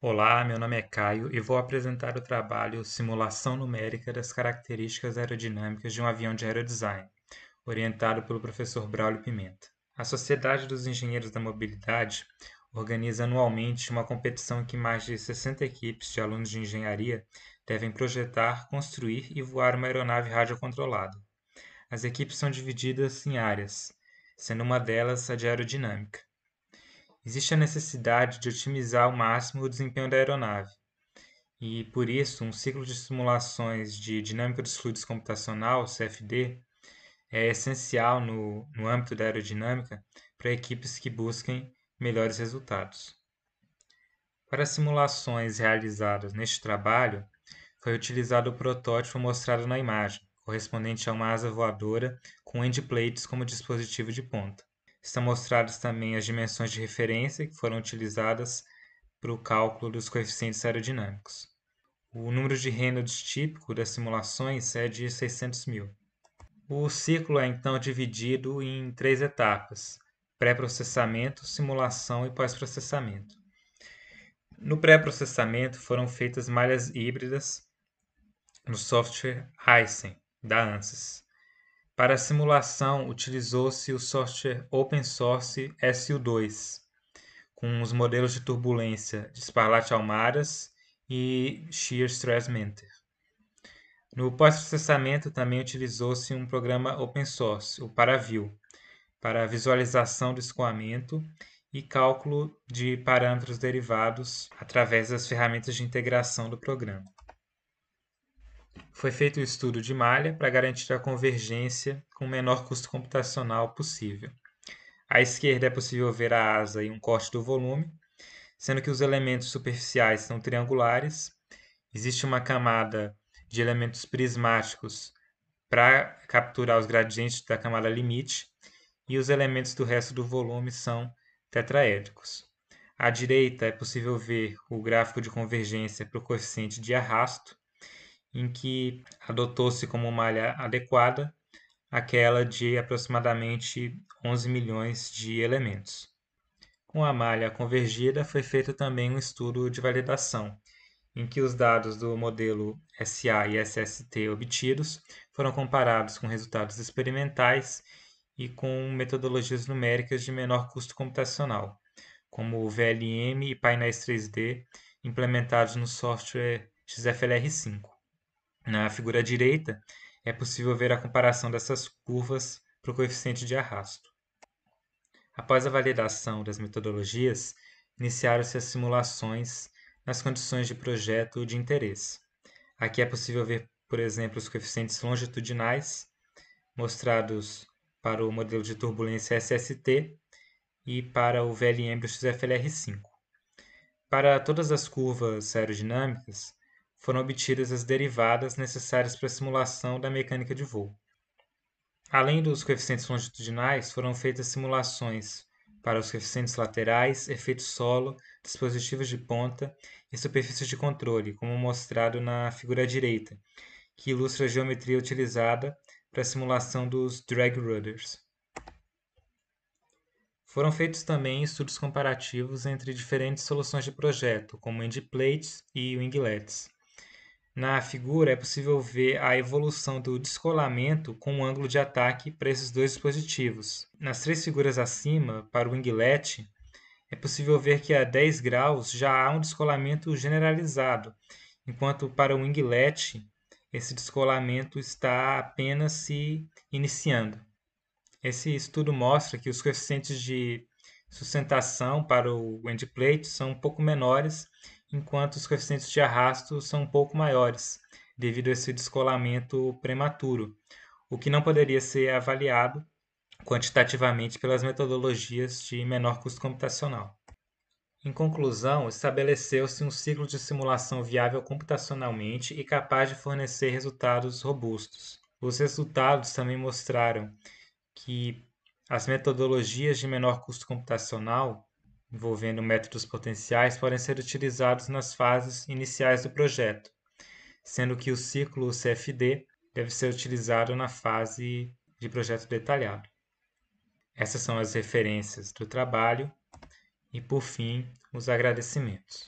Olá, meu nome é Caio e vou apresentar o trabalho Simulação Numérica das Características Aerodinâmicas de um Avião de Aerodesign, orientado pelo professor Braulio Pimenta. A Sociedade dos Engenheiros da Mobilidade organiza anualmente uma competição em que mais de 60 equipes de alunos de engenharia devem projetar, construir e voar uma aeronave radiocontrolada. As equipes são divididas em áreas, sendo uma delas a de aerodinâmica existe a necessidade de otimizar ao máximo o desempenho da aeronave. E, por isso, um ciclo de simulações de dinâmica dos fluidos computacional, CFD, é essencial no, no âmbito da aerodinâmica para equipes que busquem melhores resultados. Para as simulações realizadas neste trabalho, foi utilizado o protótipo mostrado na imagem, correspondente a uma asa voadora com end plates como dispositivo de ponta. Estão mostradas também as dimensões de referência que foram utilizadas para o cálculo dos coeficientes aerodinâmicos. O número de Reynolds típico das simulações é de 600 mil. O ciclo é então dividido em três etapas: pré-processamento, simulação e pós-processamento. No pré-processamento foram feitas malhas híbridas no software Ryzen da ANSYS. Para a simulação, utilizou-se o software open source SU2, com os modelos de turbulência de Sparlat-Almaras e Shear Stress Mentor. No pós-processamento, também utilizou-se um programa open source, o ParaView, para visualização do escoamento e cálculo de parâmetros derivados através das ferramentas de integração do programa. Foi feito o um estudo de malha para garantir a convergência com o menor custo computacional possível. À esquerda é possível ver a asa e um corte do volume, sendo que os elementos superficiais são triangulares. Existe uma camada de elementos prismáticos para capturar os gradientes da camada limite, e os elementos do resto do volume são tetraédricos. À direita é possível ver o gráfico de convergência para o coeficiente de arrasto, em que adotou-se como malha adequada aquela de aproximadamente 11 milhões de elementos. Com a malha convergida, foi feito também um estudo de validação, em que os dados do modelo SA e SST obtidos foram comparados com resultados experimentais e com metodologias numéricas de menor custo computacional, como o VLM e painéis 3D implementados no software XFLR5. Na figura direita, é possível ver a comparação dessas curvas para o coeficiente de arrasto. Após a validação das metodologias, iniciaram-se as simulações nas condições de projeto de interesse. Aqui é possível ver, por exemplo, os coeficientes longitudinais mostrados para o modelo de turbulência SST e para o VLM do XFLR5. Para todas as curvas aerodinâmicas, foram obtidas as derivadas necessárias para a simulação da mecânica de voo. Além dos coeficientes longitudinais, foram feitas simulações para os coeficientes laterais, efeito solo, dispositivos de ponta e superfícies de controle, como mostrado na figura à direita, que ilustra a geometria utilizada para a simulação dos drag rudders. Foram feitos também estudos comparativos entre diferentes soluções de projeto, como endplates e winglets. Na figura é possível ver a evolução do descolamento com o ângulo de ataque para esses dois dispositivos. Nas três figuras acima, para o winglet, é possível ver que a 10 graus já há um descolamento generalizado, enquanto para o winglet esse descolamento está apenas se iniciando. Esse estudo mostra que os coeficientes de sustentação para o endplate são um pouco menores enquanto os coeficientes de arrasto são um pouco maiores, devido a esse descolamento prematuro, o que não poderia ser avaliado quantitativamente pelas metodologias de menor custo computacional. Em conclusão, estabeleceu-se um ciclo de simulação viável computacionalmente e capaz de fornecer resultados robustos. Os resultados também mostraram que as metodologias de menor custo computacional envolvendo métodos potenciais podem ser utilizados nas fases iniciais do projeto, sendo que o ciclo CFD deve ser utilizado na fase de projeto detalhado. Essas são as referências do trabalho e, por fim, os agradecimentos.